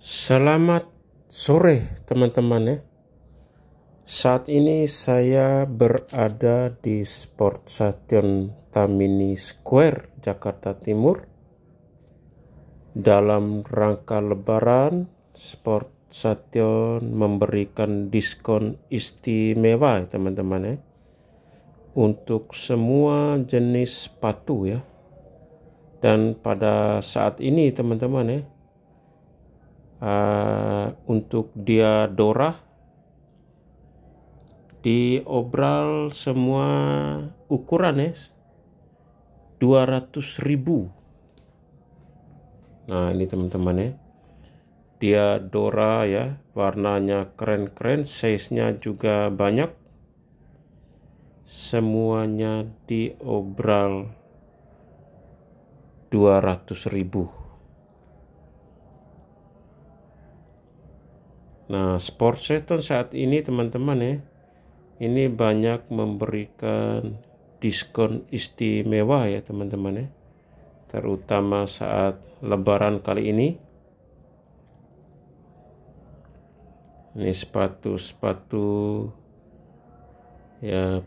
Selamat sore teman-teman ya. Saat ini saya berada di Sport Station Tamini Square, Jakarta Timur. Dalam rangka lebaran, Sport Station memberikan diskon istimewa ya, teman-teman ya. Untuk semua jenis sepatu ya. Dan pada saat ini teman-teman ya, uh, untuk dia Dora di obral semua ukuran ya 200 ribu nah ini teman-teman ya dia Dora ya warnanya keren-keren size nya juga banyak semuanya di obral 200 ribu Nah, sport seton saat ini teman-teman ya, ini banyak memberikan diskon istimewa ya teman-teman ya. Terutama saat lebaran kali ini. Ini sepatu-sepatu ya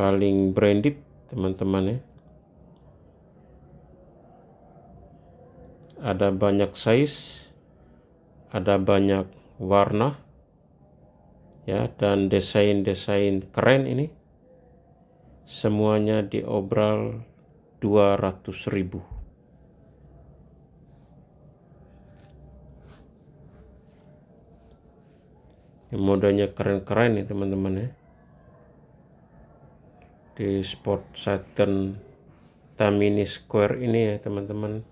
paling branded teman-teman ya. Ada banyak size ada banyak warna ya dan desain-desain keren ini semuanya diobral 200 ribu ya, modanya keren-keren nih teman-teman ya di sport Saturn Tamini Square ini ya teman-teman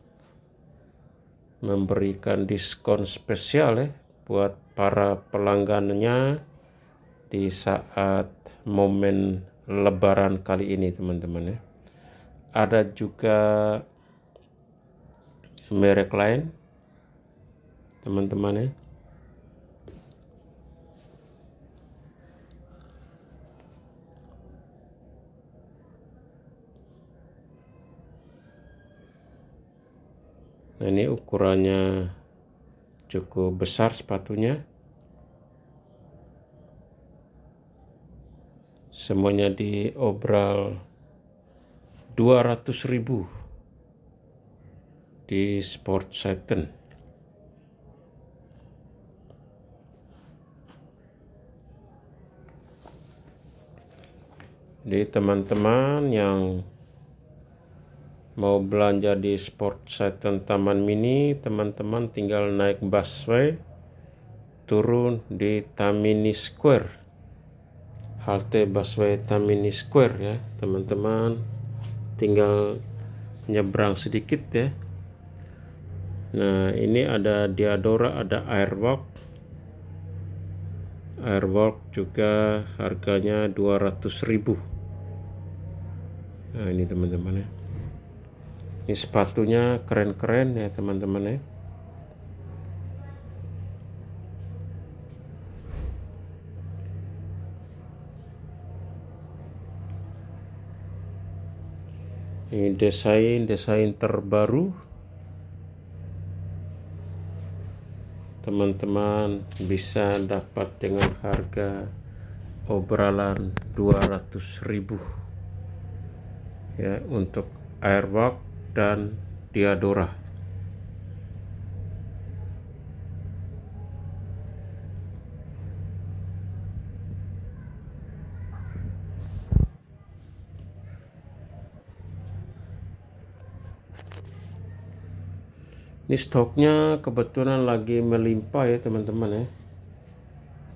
memberikan diskon spesial ya buat para pelanggannya di saat momen lebaran kali ini teman-teman ya. Ada juga merek lain teman-teman ya. Nah ini ukurannya cukup besar sepatunya. Semuanya di obral 200.000 di Sport Saturn. Jadi teman-teman yang mau belanja di Sport Center Taman Mini, teman-teman tinggal naik busway turun di Tamini Square. Halte busway Tamini Square ya, teman-teman. Tinggal nyebrang sedikit ya. Nah, ini ada Diadora, ada Airwalk. Airwalk juga harganya 200.000. Nah, ini teman-teman ya ini sepatunya keren-keren ya teman-teman ya ini desain-desain terbaru teman-teman bisa dapat dengan harga obralan 200.000 ya untuk airwalk dan Diadora. Ini stoknya kebetulan lagi melimpah ya teman-teman ya.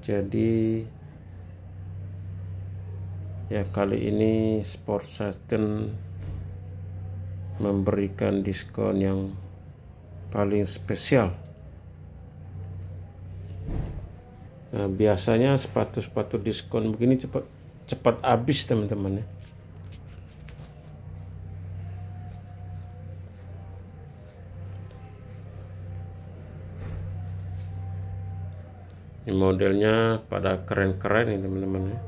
Jadi ya kali ini sport setting memberikan diskon yang paling spesial nah, biasanya sepatu-sepatu diskon begini cepat cepat habis teman-teman ya Ini modelnya pada keren-keren nih teman-teman ya.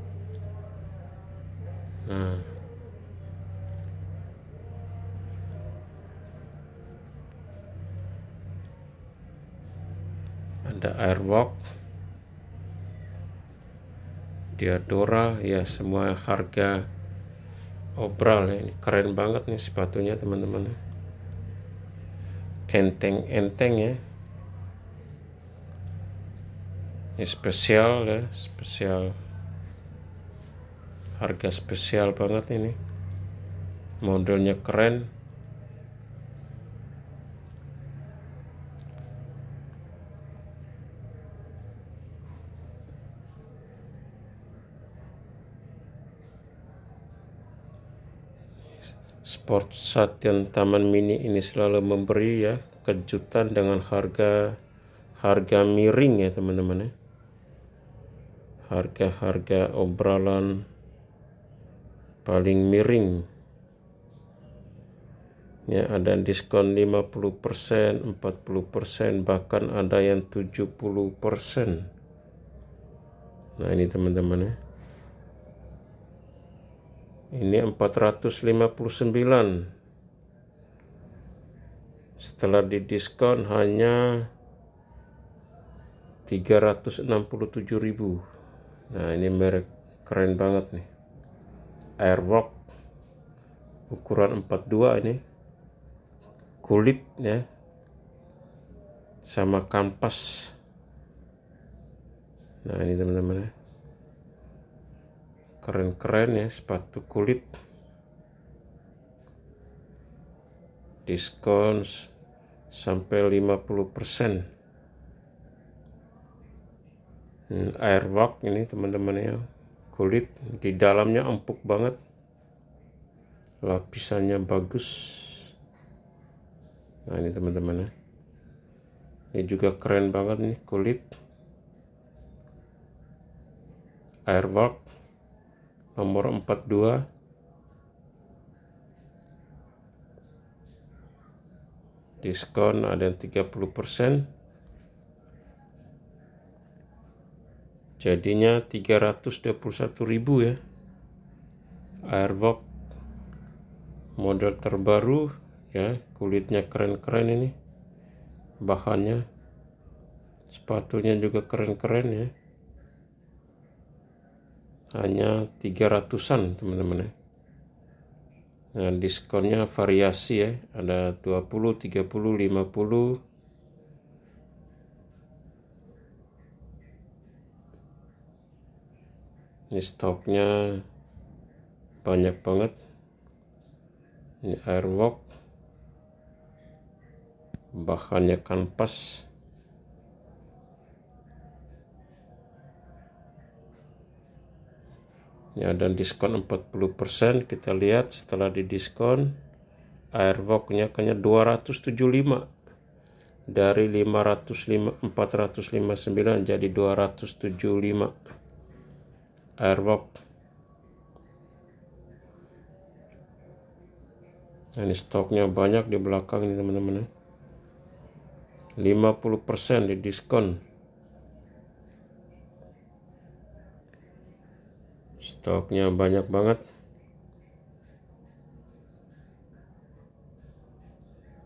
ada Airwalk Diadora ya semua harga obral ya. ini keren banget nih sepatunya teman-teman enteng-enteng ya ini spesial ya spesial harga spesial banget ini modelnya keren Sport sat yang Taman Mini ini selalu memberi ya kejutan dengan harga harga miring ya teman-teman ya. Harga-harga obralan paling miring. Ya, ada diskon 50%, 40%, bahkan ada yang 70%. Nah, ini teman-teman ya ini 459 setelah didiskon hanya 367.000 nah ini merek keren banget nih airwalk ukuran 42 ini kulitnya sama kampas nah ini teman-teman ya -teman keren-keren ya sepatu kulit diskon sampai 50% hmm, airwalk ini teman-teman ya kulit di dalamnya empuk banget lapisannya bagus nah ini teman-teman ya ini juga keren banget nih kulit airwalk nomor 42 diskon ada yang 30% jadinya 321.000 ya airbox model terbaru ya kulitnya keren-keren ini bahannya sepatunya juga keren-keren ya hanya 300-an teman-teman ya. Nah, diskonnya variasi ya, ada 20, 30, 50 Ini stoknya banyak banget. Ini airwalk. Bahannya kanvas. ya dan diskon 40% kita lihat setelah didiskon airbox nya hanya 275 dari 505 459 jadi 275 airbox nah, ini stoknya banyak di belakang ini teman-teman 50% ya. di diskon stoknya banyak banget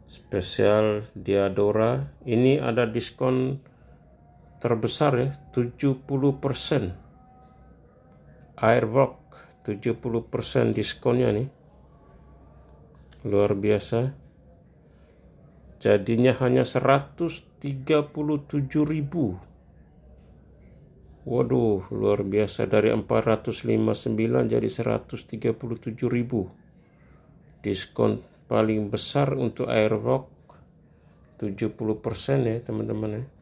spesial Diadora ini ada diskon terbesar ya 70% Airwalk 70% diskonnya nih luar biasa jadinya hanya 137.000 Waduh, luar biasa dari 459 jadi 137.000. Diskon paling besar untuk Airwalk 70% ya, teman-teman ya.